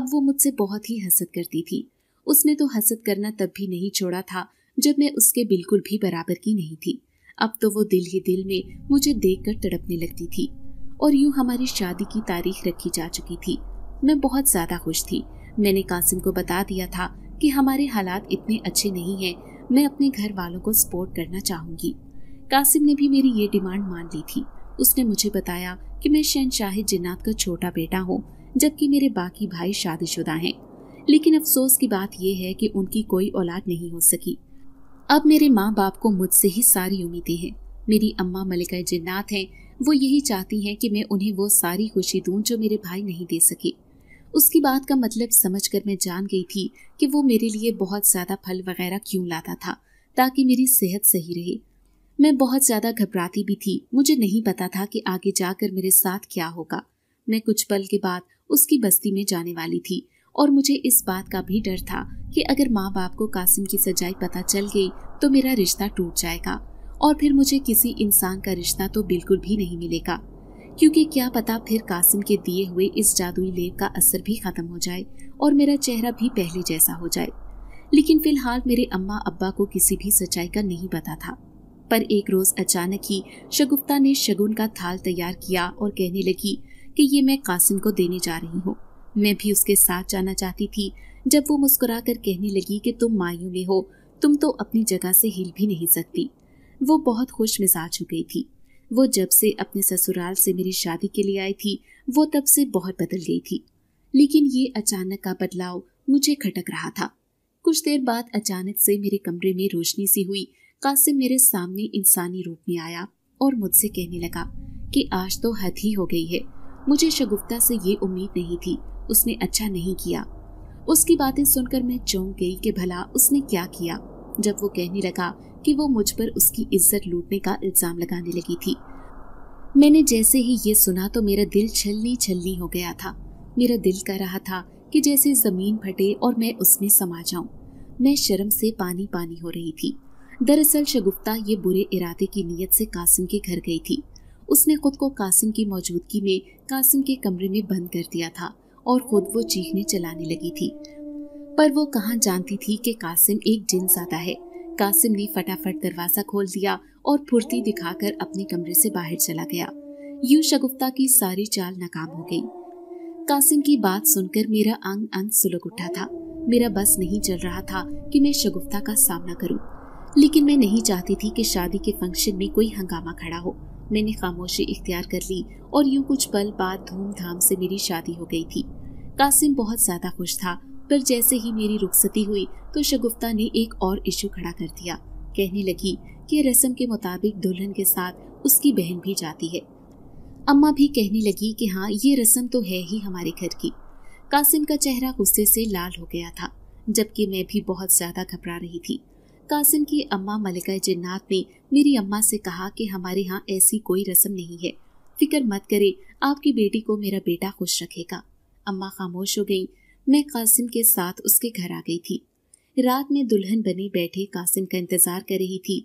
A: अब वो मुझसे बहुत ही हसद करती थी उसने तो हसद करना तब भी नहीं छोड़ा था जब मैं उसके बिल्कुल भी बराबर की नहीं थी अब तो वो दिल ही दिल में मुझे देखकर तड़पने लगती थी और यूं हमारी शादी की तारीख रखी जा चुकी थी मैं बहुत ज्यादा खुश थी मैंने कासिम को बता दिया था कि हमारे हालात इतने अच्छे नहीं हैं मैं अपने घर वालों को सपोर्ट करना चाहूंगी कासिम ने भी मेरी ये डिमांड मान ली थी उसने मुझे बताया कि मैं शहनशाह जिन्नात का छोटा बेटा हूँ जबकि मेरे बाकी भाई शादीशुदा हैं लेकिन अफसोस की बात यह है कि उनकी कोई औलाद नहीं हो सकी अब मेरे माँ बाप को मुझसे ही सारी उम्मीदें हैं मेरी अम्मा मलिका जिन्नात हैं वो यही चाहती हैं कि मैं उन्हें वो सारी खुशी दूं जो मेरे भाई नहीं दे सके उसकी बात का मतलब समझ कर मैं जान गई थी कि वो मेरे लिए बहुत ज़्यादा फल वगैरह क्यों लाता था ताकि मेरी सेहत सही रहे मैं बहुत ज़्यादा घबराती भी थी मुझे नहीं पता था कि आगे जाकर मेरे साथ क्या होगा मैं कुछ पल के बाद उसकी बस्ती में जाने वाली थी और मुझे इस बात का भी डर था कि अगर माँ बाप को कासिम की सच्चाई पता चल गई तो मेरा रिश्ता टूट जाएगा और फिर मुझे किसी इंसान का रिश्ता तो बिल्कुल भी नहीं मिलेगा क्योंकि क्या पता फिर कासिम के दिए हुए इस जादुई लेप का असर भी खत्म हो जाए और मेरा चेहरा भी पहले जैसा हो जाए लेकिन फिलहाल मेरे अम्मा अब्बा को किसी भी सच्चाई का नहीं पता था पर एक रोज अचानक ही शगुफ्ता ने शगुन का थाल तैयार किया और कहने लगी कि ये मैं कासिम को देने जा रही हूँ मैं भी उसके साथ जाना चाहती थी जब वो मुस्कुरा कर कहने लगी कि तुम मायू में हो तुम तो अपनी जगह से हिल भी नहीं सकती वो बहुत खुश मिजाज हो गई थी वो जब से अपने ससुराल से मेरी शादी के लिए आई थी वो तब से बहुत बदल गई थी लेकिन ये अचानक का बदलाव मुझे खटक रहा था कुछ देर बाद अचानक से मेरे कमरे में रोशनी सी हुई कासिम मेरे सामने इंसानी रूप में आया और मुझसे कहने लगा कि आज तो हद ही हो गई है मुझे शगुफ्ता से ये उम्मीद नहीं थी उसने अच्छा नहीं किया उसकी बातें सुनकर मैं चौंक गई कि भला उसने क्या किया जब वो कहने लगा कि वो मुझ पर उसकी इज्जत लूटने का इल्ज़ाम लगाने लगी थी मैंने जैसे ही ये सुना तो मेरा दिल छलनी छलनी हो गया था मेरा दिल कह रहा था कि जैसे ज़मीन फटे और मैं उसमें समा जाऊं। मैं शर्म से पानी पानी हो रही थी दरअसल शगुफ्ता ये बुरे इरादे की नीयत से कासिम के घर गई थी उसने खुद को कासिम की मौजूदगी में कासिम के कमरे में बंद कर दिया था और खुद वो चीखने चलाने लगी थी पर वो कहाँ जानती थी कि कासिम एक जिन जाता है कासिम ने फटाफट दरवाजा खोल दिया और फुर्ती दिखाकर अपने कमरे से बाहर चला गया यूं शगुफ्ता की सारी चाल नाकाम हो गई कासिम की बात सुनकर मेरा अंग अंग सुलग उठा था मेरा बस नहीं चल रहा था कि मैं शगुफ्ता का सामना करूं। लेकिन मैं नहीं चाहती थी कि शादी के फंक्शन में कोई हंगामा खड़ा हो मैंने खामोशी इख्तियार कर ली और यूं कुछ पल बाद धूमधाम से मेरी शादी हो गई थी कासिम बहुत ज्यादा खुश था पर जैसे ही मेरी रुखसती हुई तो शगुफ्ता ने एक और इशू खड़ा कर दिया कहने लगी कि रस्म के मुताबिक दुल्हन के साथ उसकी बहन भी जाती है अम्मा भी कहने लगी कि हाँ ये रस्म तो है ही हमारे घर की कासिम का चेहरा गुस्से से लाल हो गया था जबकि मैं भी बहुत ज्यादा घबरा रही थी कासिम की अम्मा मलिका जिन्नात ने मेरी अम्मा से कहा कि हमारे यहाँ ऐसी कोई रस्म नहीं है फिक्र मत करे आपकी बेटी को मेरा बेटा खुश रखेगा अम्मा खामोश हो गईं मैं कासिम के साथ उसके घर आ गई थी रात में दुल्हन बने बैठे कासिम का इंतजार कर रही थी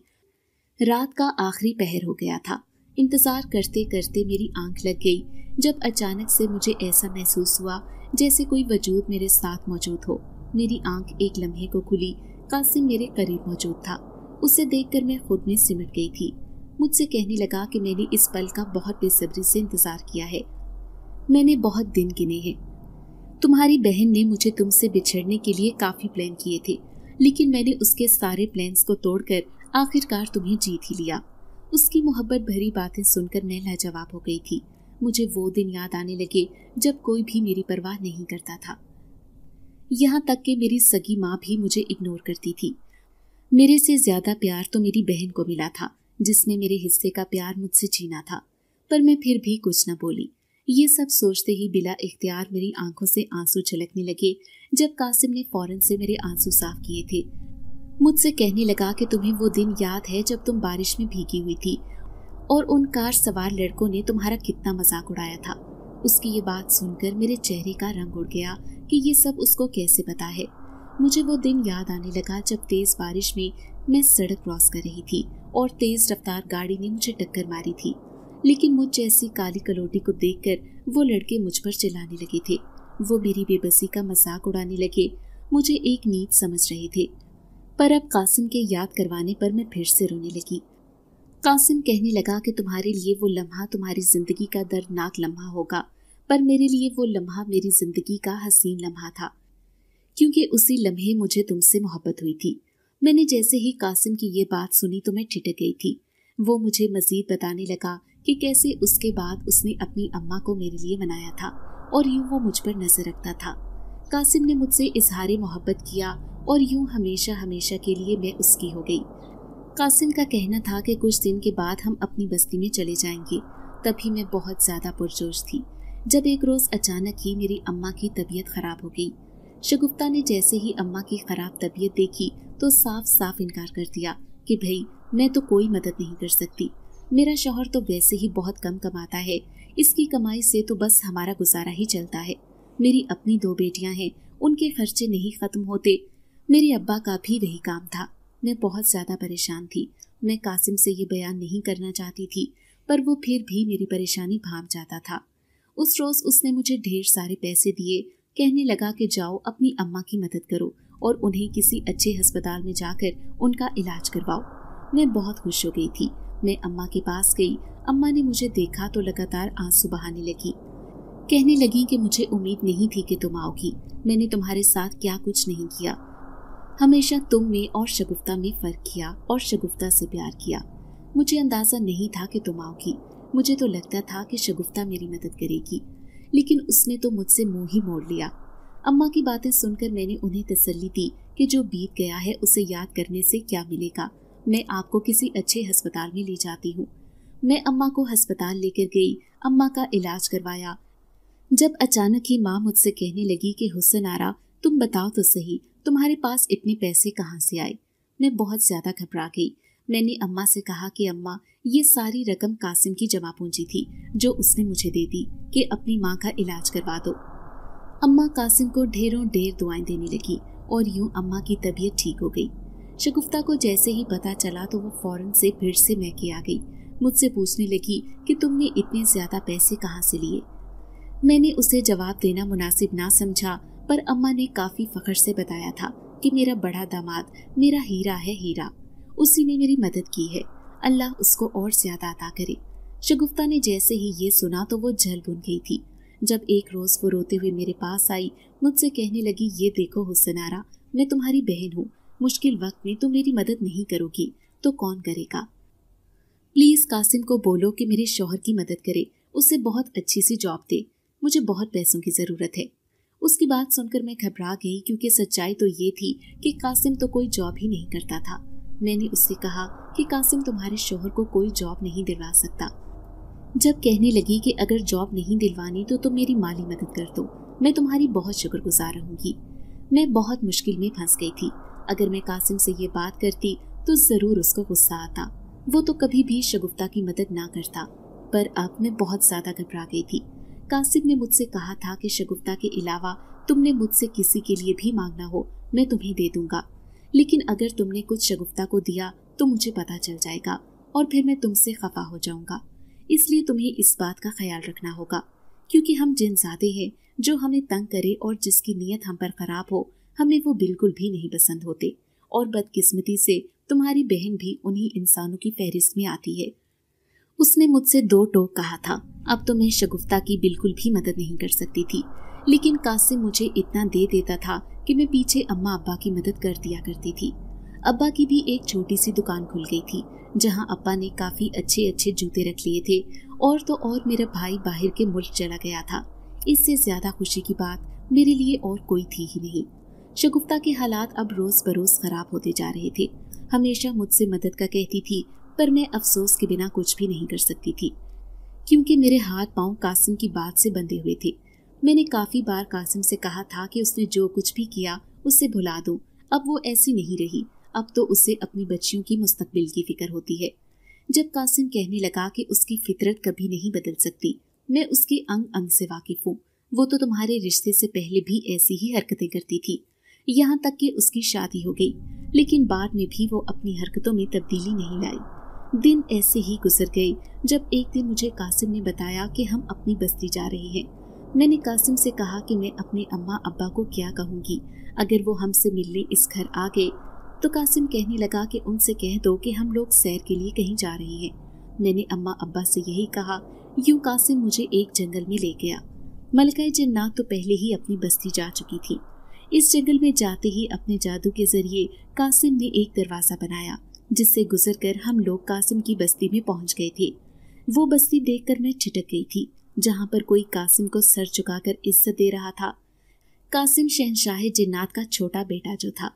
A: रात का आखिरी पहर हो गया था इंतजार करते करते मेरी आंख लग गई जब अचानक से मुझे ऐसा महसूस हुआ जैसे कोई वजूद मेरे साथ मौजूद हो मेरी आंख एक लम्हे को खुली कासिम मेरे करीब मौजूद था उसे देखकर मैं खुद में सिमट गई थी मुझसे कहने लगा कि मैंने इस पल का बहुत बेसब्री से इंतजार किया है मैंने बहुत दिन गिने हैं तुम्हारी बहन ने मुझे तुमसे बिछड़ने के लिए काफी प्लान किए थे लेकिन मैंने उसके सारे प्लान्स को तोड़कर आखिरकार तुम्हें जीत ही लिया उसकी मोहब्बत भरी बातें सुनकर मैं लाजवाब हो गई थी मुझे वो दिन याद आने लगे जब कोई भी मेरी परवाह नहीं करता था यहाँ तक कि मेरी सगी माँ भी मुझे इग्नोर करती थी मेरे से ज्यादा प्यार तो मेरी बहन को मिला था जिसने मेरे हिस्से का प्यार मुझसे जीना था पर मैं फिर भी कुछ न बोली ये सब सोचते ही बिला इख्तियार मेरी आंखों से आंसू छलकने लगे जब कासिम ने फौरन से मेरे आंसू साफ किए थे मुझसे कहने लगा कि तुम्हें वो दिन याद है जब तुम बारिश में भीगी हुई थी और उन कार सवार लड़कों ने तुम्हारा कितना मजाक उड़ाया था उसकी ये बात सुनकर मेरे चेहरे का रंग उड़ गया कि ये सब उसको कैसे पता है मुझे वो दिन याद आने लगा जब तेज बारिश में मैं सड़क क्रॉस कर रही थी और तेज रफ्तार गाड़ी ने मुझे टक्कर मारी थी लेकिन मुझ जैसी काली कलोटी को देखकर वो लड़के मुझ पर चिल्लाने लगे थे वो मेरी बेबसी का मजाक उड़ाने लगे मुझे एक नींद समझ रहे थे पर अब कासिम के याद करवाने पर मैं फिर से रोने लगी कासिम कहने लगा कि तुम्हारे लिए वो लम्हा तुम्हारी जिंदगी का दर्दनाक लम्हा होगा पर मेरे लिए वो लम्हा मेरी जिंदगी का हसीन लम्हा था क्योंकि उसी लम्हे मुझे तुमसे मोहब्बत हुई थी मैंने जैसे ही कासिम की ये बात सुनी तो मैं ठिटक गई थी वो मुझे मजीद बताने लगा कि कैसे उसके बाद उसने अपनी अम्मा को मेरे लिए मनाया था और यूं वो मुझ पर नजर रखता था कासिम ने मुझसे इजहार मोहब्बत किया और यूं हमेशा हमेशा के लिए मैं उसकी हो गई कासिम का कहना था कि कुछ दिन के बाद हम अपनी बस्ती में चले जाएंगे तभी मैं बहुत ज़्यादा पुरजोश थी जब एक रोज़ अचानक ही मेरी अम्मा की तबीयत ख़राब हो गई शगुप्ता ने जैसे ही अम्मा की ख़राब तबीयत देखी तो साफ साफ इनकार कर दिया कि भाई मैं तो कोई मदद नहीं कर सकती मेरा शोहर तो वैसे ही बहुत कम कमाता है इसकी कमाई से तो बस हमारा गुजारा ही चलता है मेरी अपनी दो बेटियां हैं उनके खर्चे नहीं ख़त्म होते मेरे अब्बा का भी वही काम था मैं बहुत ज़्यादा परेशान थी मैं कासिम से ये बयान नहीं करना चाहती थी पर वो फिर भी मेरी परेशानी भाप जाता था उस रोज़ उसने मुझे ढेर सारे पैसे दिए कहने लगा कि जाओ अपनी अम्मा की मदद करो और उन्हें किसी अच्छे अस्पताल में जाकर उनका इलाज करवाओ मैं बहुत खुश हो गई थी मैं अम्मा के पास गई अम्मा ने मुझे देखा तो लगातार आंसू बहाने लगी कहने लगी कि मुझे उम्मीद नहीं थी कि तुम आओगी मैंने तुम्हारे साथ क्या कुछ नहीं किया हमेशा तुम में और शगुफ्ता में फ़र्क किया और शगुफ्ता से प्यार किया मुझे अंदाज़ा नहीं था कि तुम आओगी मुझे तो लगता था कि शगुफ्ता मेरी मदद करेगी लेकिन उसने तो मुझसे मुंह ही मोड़ लिया अम्मा की बातें सुनकर मैंने उन्हें तसल्ली दी कि जो बीत गया है उसे याद करने से क्या मिलेगा मैं आपको किसी अच्छे अस्पताल में ले जाती हूँ मैं अम्मा को अस्पताल लेकर गई अम्मा का इलाज करवाया जब अचानक ही माँ मुझसे कहने लगी कि हुसन आरा तुम बताओ तो सही तुम्हारे पास इतने पैसे कहाँ से आए मैं बहुत ज़्यादा घबरा गई मैंने अम्मा से कहा कि अम्मा ये सारी रकम कासिम की जमा पूंजी थी जो उसने मुझे दे दी कि अपनी माँ का इलाज करवा दो अम्मा कासिम को ढेरों ढेर दुआएं देने लगी और यूं अम्मा की तबीयत ठीक हो गई शगुफ्ता को जैसे ही पता चला तो वो फौरन से फिर से महकी आ गई मुझसे पूछने लगी कि तुमने इतने ज्यादा पैसे कहाँ से लिए मैंने उसे जवाब देना मुनासिब ना समझा पर अम्मा ने काफी फखर से बताया था कि मेरा बड़ा दामाद मेरा हीरा है हीरा उसी ने मेरी मदद की है अल्लाह उसको और ज्यादा अदा करे शगुफ्ता ने जैसे ही ये सुना तो वो जल बुन गई थी जब एक रोज वो रोते हुए मेरे पास आई मुझसे कहने लगी ये देखो हुसनारा मैं तुम्हारी बहन हूँ मुश्किल वक्त में तुम मेरी मदद नहीं करोगी तो कौन करेगा प्लीज़ कासिम को बोलो कि मेरे शोहर की मदद करे उसे बहुत अच्छी सी जॉब दे मुझे बहुत पैसों की ज़रूरत है उसकी बात सुनकर मैं घबरा गई क्योंकि सच्चाई तो ये थी कि कासिम तो कोई जॉब ही नहीं करता था मैंने उससे कहा कि कासिम तुम्हारे शोहर को कोई जॉब नहीं दिलवा सकता जब कहने लगी कि अगर जॉब नहीं दिलवानी तो तुम मेरी माली मदद कर दो मैं तुम्हारी बहुत शुक्रगुजार रहूंगी मैं बहुत मुश्किल में फंस गई थी अगर मैं कासिम से ये बात करती तो ज़रूर उसको गुस्सा आता वो तो कभी भी शगुफ्ता की मदद ना करता पर अब मैं बहुत ज़्यादा घबरा गई थी कासिम ने मुझसे कहा था कि शगुफ्ता के अलावा तुमने मुझसे किसी के लिए भी मांगना हो मैं तुम्हें दे दूंगा लेकिन अगर तुमने कुछ शगुफ्ता को दिया तो मुझे पता चल जाएगा और फिर मैं तुमसे खफा हो जाऊंगा इसलिए तुम्हें इस बात का ख्याल रखना होगा क्योंकि हम जिन जाते हैं जो हमें तंग करे और जिसकी नीयत हम पर खराब हो हमें वो बिल्कुल भी नहीं पसंद होते और बदकिस्मती से तुम्हारी बहन भी उन्हीं इंसानों की फहरिस्त में आती है उसने मुझसे दो टोक कहा था अब तो मैं शगुफ्ता की बिल्कुल भी मदद नहीं कर सकती थी लेकिन कासिम मुझे इतना दे देता था कि मैं पीछे अम्मा अब्बा की मदद कर दिया करती थी अब्बा की भी एक छोटी सी दुकान खुल गई थी जहां अब्बा ने काफ़ी अच्छे अच्छे जूते रख लिए थे और तो और मेरा भाई बाहर के मुल्क चला गया था इससे ज़्यादा खुशी की बात मेरे लिए और कोई थी ही नहीं शगुफ्ता के हालात अब रोज बरोज खराब होते जा रहे थे हमेशा मुझसे मदद का कहती थी पर मैं अफसोस के बिना कुछ भी नहीं कर सकती थी क्योंकि मेरे हाथ पांव कासिम की बात से बंधे हुए थे मैंने काफ़ी बार कासिम से कहा था कि उसने जो कुछ भी किया उसे भुला दो अब वो ऐसी नहीं रही अब तो उसे अपनी बच्चियों की मुस्तबिल की फिक्र होती है जब कासिम कहने लगा कि उसकी फितरत कभी नहीं बदल सकती मैं उसके अंग अंग से वाकिफ हूँ वो तो तुम्हारे रिश्ते से पहले भी ऐसी ही हरकतें करती थी यहाँ तक कि उसकी शादी हो गई लेकिन बाद में भी वो अपनी हरकतों में तब्दीली नहीं लाई दिन ऐसे ही गुजर गए जब एक दिन मुझे कासिम ने बताया कि हम अपनी बस्ती जा रहे हैं मैंने कासिम से कहा कि मैं अपने अम्मा अब्बा को क्या कहूँगी अगर वो हमसे मिलने इस घर आ गए तो कासिम कहने लगा कि उनसे कह दो कि हम लोग सैर के लिए कहीं जा रहे हैं मैंने अम्मा अब्बा से यही कहा यूं कासिम मुझे एक जंगल में ले गया मलकाई जिन तो पहले ही अपनी बस्ती जा चुकी थी इस जंगल में जाते ही अपने जादू के जरिए कासिम ने एक दरवाजा बनाया जिससे गुजरकर हम लोग कासिम की बस्ती में पहुंच गए थे वो बस्ती देखकर मैं छिटक गई थी जहाँ पर कोई कासिम को सर झुकाकर इज्जत दे रहा था कासिम शहनशाह जिन्नात का छोटा बेटा जो था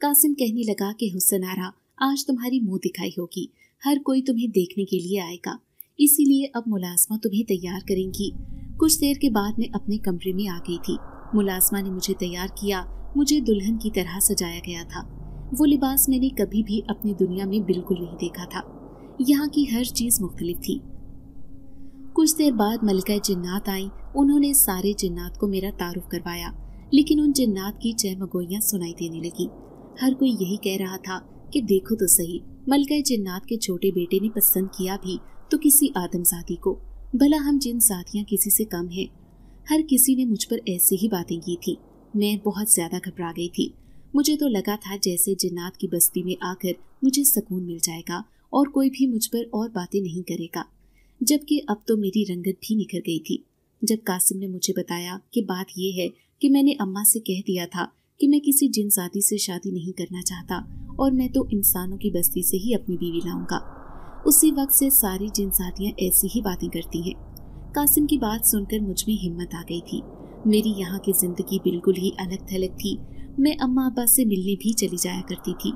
A: कासिम कहने लगा कि हुसन आरा आज तुम्हारी मुंह दिखाई होगी हर कोई तुम्हें देखने के लिए आएगा इसीलिए अब मुलाजमा तुम्हें तैयार करेंगी कुछ देर के बाद मैं अपने कमरे में आ गई थी मुलाजमा ने मुझे तैयार किया मुझे दुल्हन की तरह सजाया गया था वो लिबास मैंने कभी भी अपनी दुनिया में बिल्कुल नहीं देखा था यहाँ की हर चीज़ मुख्तलिफ थी कुछ देर बाद मलिका जिन्नात आई उन्होंने सारे जिन्नात को मेरा तारुफ करवाया लेकिन उन जिन्नात की चहमगोइयाँ सुनाई देने लगी हर कोई यही कह रहा था कि देखो तो सही मलका जिन्नात के छोटे बेटे ने पसंद किया भी तो किसी आदमजादी को भला हम जिन साथियाँ किसी से कम हैं हर किसी ने मुझ पर ऐसी ही बातें की थी मैं बहुत ज्यादा घबरा गई थी मुझे तो लगा था जैसे जिन्नात की बस्ती में आकर मुझे सुकून मिल जाएगा और कोई भी मुझ पर और बातें नहीं करेगा जबकि अब तो मेरी रंगत भी निखर गई थी जब कासिम ने मुझे बताया कि बात यह है कि मैंने अम्मा से कह दिया था कि मैं किसी जिन जाती से शादी नहीं करना चाहता और मैं तो इंसानों की बस्ती से ही अपनी बीवी लाऊंगा उसी वक्त से सारी जिन जातियाँ ऐसी ही बातें करती हैं कासिम की बात सुनकर मुझ में हिम्मत आ गई थी मेरी यहाँ की जिंदगी बिल्कुल ही अलग थलग थी मैं अम्मा अब्बा से मिलने भी चली जाया करती थी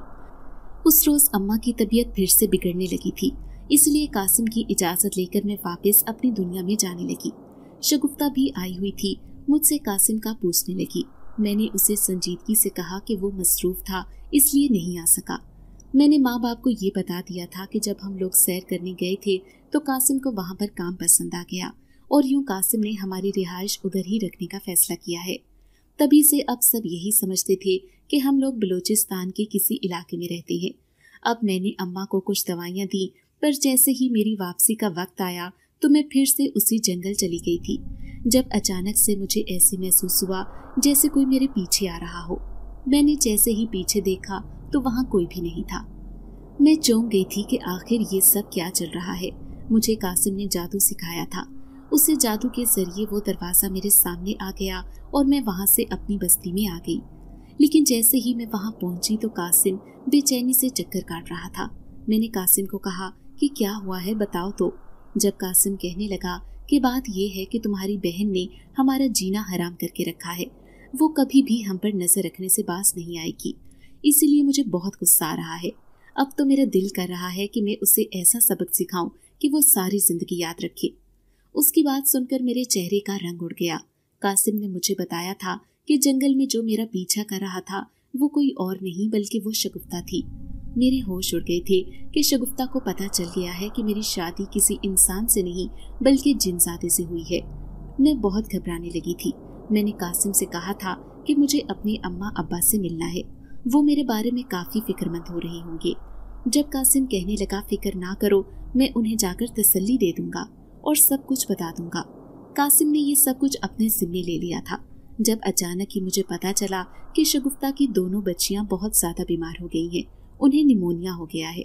A: उस रोज अम्मा की तबीयत फिर से बिगड़ने लगी थी इसलिए कासिम की इजाज़त लेकर मैं वापस अपनी दुनिया में जाने लगी शगुफ्ता भी आई हुई थी मुझसे कासिम का पूछने लगी मैंने उसे संजीदगी से कहा कि वो मसरूफ था इसलिए नहीं आ सका मैंने माँ बाप को ये बता दिया था कि जब हम लोग सैर करने गए थे तो कासिम को वहाँ पर काम पसंद आ गया और यूं कासिम ने हमारी रिहाइश उधर ही रखने का फैसला किया है तभी से अब सब यही समझते थे कि हम लोग बलूचिस्तान के किसी इलाके में रहते हैं अब मैंने अम्मा को कुछ दवाइयाँ दी पर जैसे ही मेरी वापसी का वक्त आया तो मैं फिर से उसी जंगल चली गई थी जब अचानक से मुझे ऐसे महसूस हुआ जैसे कोई मेरे पीछे आ रहा हो मैंने जैसे ही पीछे देखा तो वहाँ कोई भी नहीं था मैं चौंक गई थी कि आखिर ये सब क्या चल रहा है मुझे कासिम ने जादू सिखाया था उससे जादू के जरिए वो दरवाज़ा मेरे सामने आ गया और मैं वहाँ से अपनी बस्ती में आ गई लेकिन जैसे ही मैं वहाँ पहुँची तो कासिम बेचैनी से चक्कर काट रहा था मैंने कासिम को कहा कि क्या हुआ है बताओ तो जब कासिम कहने लगा कि बात यह है कि तुम्हारी बहन ने हमारा जीना हराम करके रखा है वो कभी भी हम पर नज़र रखने से बास नहीं आएगी इसीलिए मुझे बहुत गुस्सा आ रहा है अब तो मेरा दिल कर रहा है कि मैं उसे ऐसा सबक सिखाऊं कि वो सारी जिंदगी याद रखे उसकी बात सुनकर मेरे चेहरे का रंग उड़ गया कासिम ने मुझे बताया था कि जंगल में जो मेरा पीछा कर रहा था वो कोई और नहीं बल्कि वो शगुफ्ता थी मेरे होश उड़ गए थे कि शगुफ्ता को पता चल गया है कि मेरी शादी किसी इंसान से नहीं बल्कि जिनजादे से हुई है मैं बहुत घबराने लगी थी मैंने कासिम से कहा था कि मुझे अपने अम्मा अब्बा से मिलना है वो मेरे बारे में काफी फिक्रमंद हो रहे होंगे जब कासिम कहने लगा फिक्र ना करो मैं उन्हें जाकर तसल्ली दे दूंगा और सब कुछ बता दूंगा कासिम ने ये सब कुछ अपने जिम्मे ले लिया था जब अचानक ही मुझे पता चला कि शगुफ्ता की दोनों बच्चियां बहुत ज़्यादा बीमार हो गई हैं उन्हें निमोनिया हो गया है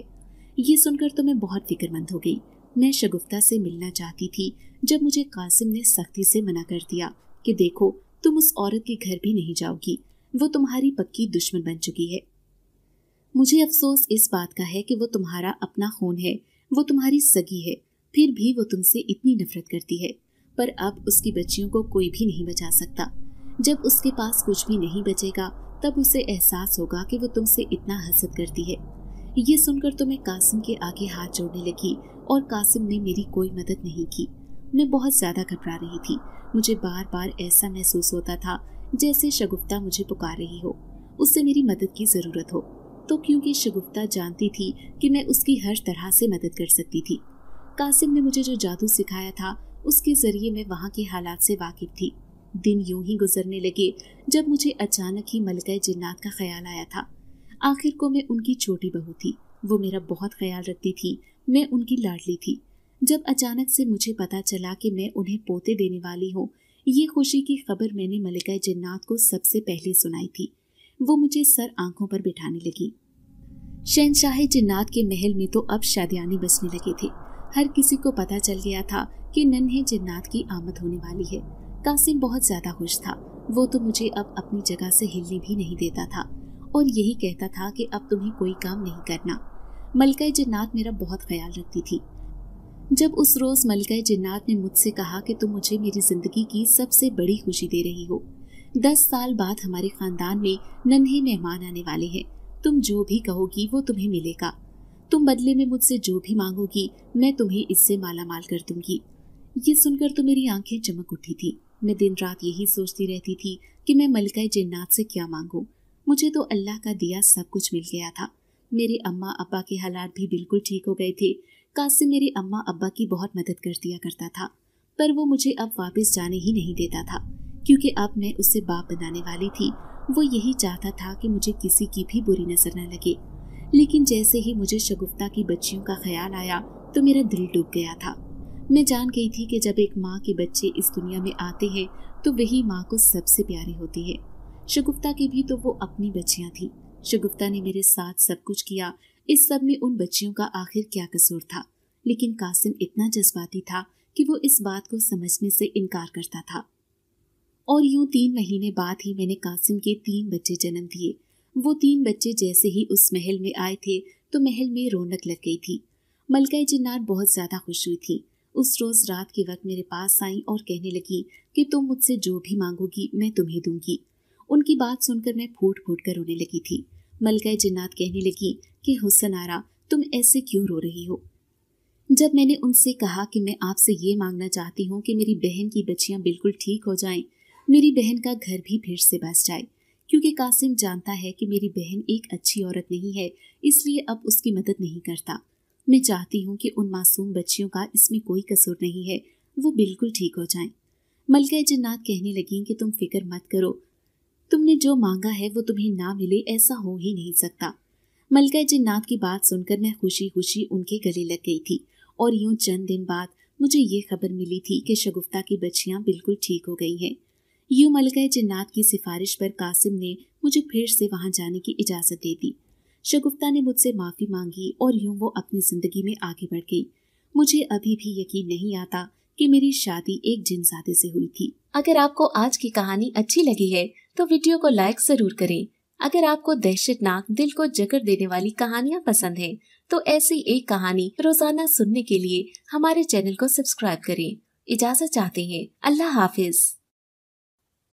A: ये सुनकर तो मैं बहुत फिक्रमंद हो गई मैं शगुफ्ता से मिलना चाहती थी जब मुझे कासिम ने सख्ती से मना कर दिया कि देखो तुम उस औरत के घर भी नहीं जाओगी वो तुम्हारी पक्की दुश्मन बन चुकी है मुझे अफसोस इस बात का है कि वो तुम्हारा अपना खून है वो तुम्हारी सगी है फिर भी वो तुमसे इतनी नफरत करती है पर अब उसकी बच्चियों को कोई भी नहीं बचा सकता जब उसके पास कुछ भी नहीं बचेगा तब उसे एहसास होगा कि वो तुमसे इतना हसद करती है ये सुनकर तो मैं कासिम के आगे हाथ जोड़ने लगी और कासिम ने मेरी कोई मदद नहीं की मैं बहुत ज़्यादा घबरा रही थी मुझे बार बार ऐसा महसूस होता था जैसे शगुफ्ता मुझे पुकार रही हो उससे मेरी मदद की ज़रूरत हो तो क्योंकि शगुफ्ता जानती थी कि मैं उसकी हर तरह से मदद कर सकती थी कासिम ने मुझे जो जादू सिखाया था उसके जरिए मैं वहाँ के हालात से वाकिफ थी दिन यूं ही गुजरने लगे जब मुझे अचानक ही मलका जिन्नात का ख्याल आया था आखिर को मैं उनकी छोटी बहू थी वो मेरा बहुत ख्याल रखती थी मैं उनकी लाडली थी जब अचानक से मुझे पता चला कि मैं उन्हें पोते देने वाली हूँ ये खुशी की खबर मैंने मलिका जिन्नात को सबसे पहले सुनाई थी वो मुझे सर आंखों पर बिठाने लगी शहनशाह जिन्नात के महल में तो अब शादियाने बसने लगे थे हर किसी को पता चल गया था कि नन्हे जिन्नात की आमद होने वाली है कासिम बहुत ज्यादा खुश था वो तो मुझे अब अपनी जगह से हिलने भी नहीं देता था और यही कहता था कि अब तुम्हें कोई काम नहीं करना मलका जिन्नात मेरा बहुत ख्याल रखती थी जब उस रोज मलका जिन्नात ने मुझसे कहा कि तुम मुझे मेरी जिंदगी की सबसे बड़ी खुशी दे रही हो दस साल बाद हमारे खानदान में नन्हे मेहमान आने वाले हैं तुम जो भी कहोगी वो तुम्हें मिलेगा तुम बदले में मुझसे जो भी मांगोगी मैं तुम्हें इससे माला माल कर दूंगी ये सुनकर तो मेरी आंखें चमक उठी थी मैं दिन रात यही सोचती रहती थी कि मैं मलका जिन्नात से क्या मांगू मुझे तो अल्लाह का दिया सब कुछ मिल गया था मेरे अम्मा अब्बा के हालात भी बिल्कुल ठीक हो गए थे कासिम मेरे अम्मा अब्बा की बहुत मदद कर दिया करता था पर वो मुझे अब वापस जाने ही नहीं देता था क्योंकि अब मैं उससे बाप बनाने वाली थी वो यही चाहता था कि मुझे किसी की भी बुरी नजर न लगे लेकिन जैसे ही मुझे शगुफ्ता की बच्चियों का ख्याल आया तो मेरा दिल डूब गया था मैं जान गई थी कि जब एक माँ के बच्चे इस दुनिया में आते हैं तो वही माँ को सबसे प्यारी होती है शगुफ्ता की भी तो वो अपनी बच्चियाँ थी शगुफ्ता ने मेरे साथ सब कुछ किया इस सब में उन बच्चियों का आखिर क्या कसूर था लेकिन कासिम इतना जज्बाती था कि वो इस बात को समझने से इनकार करता था और यूं तीन महीने बाद ही मैंने कासिम के तीन बच्चे जन्म दिए वो तीन बच्चे जैसे ही उस महल में आए थे तो महल में रौनक लग गई थी मलकाई जिन्नार बहुत ज़्यादा खुश हुई थी उस रोज़ रात के वक्त मेरे पास आई और कहने लगी कि तुम मुझसे जो भी मांगोगी मैं तुम्हें दूंगी उनकी बात सुनकर मैं फूट फूट कर रोने लगी थी मलकाई जिन्नात कहने लगी कि हुसन आरा तुम ऐसे क्यों रो रही हो जब मैंने उनसे कहा कि मैं आपसे ये मांगना चाहती हूँ कि मेरी बहन की बच्चियाँ बिल्कुल ठीक हो जाएं, मेरी बहन का घर भी फिर से बस जाए क्योंकि कासिम जानता है कि मेरी बहन एक अच्छी औरत नहीं है इसलिए अब उसकी मदद नहीं करता मैं चाहती हूँ कि उन मासूम बच्चियों का इसमें कोई कसूर नहीं है वो बिल्कुल ठीक हो जाएं। मलका जन्नात कहने लगी कि तुम फिक्र मत करो तुमने जो मांगा है वो तुम्हें ना मिले ऐसा हो ही नहीं सकता मलका जन्नात की बात सुनकर मैं खुशी खुशी उनके गले लग गई थी और यूं चंद दिन बाद मुझे ये खबर मिली थी कि शगुफ्ता की बच्चियाँ बिल्कुल ठीक हो गई हैं यू मलका जन्नात की सिफारिश पर कासिम ने मुझे फिर से वहाँ जाने की इजाज़त दे दी शगुफ्ता ने मुझसे माफ़ी मांगी और यूं वो अपनी ज़िंदगी में आगे बढ़ गई मुझे अभी भी यकीन नहीं आता कि मेरी शादी एक जिनसादे से हुई थी अगर आपको आज की कहानी अच्छी लगी है तो वीडियो को लाइक जरूर करें अगर आपको दहशतनाक दिल को जकड़ देने वाली कहानियाँ पसंद है तो ऐसी एक कहानी रोजाना सुनने के लिए हमारे चैनल को सब्सक्राइब करें इजाज़त चाहते हैं अल्लाह हाफिज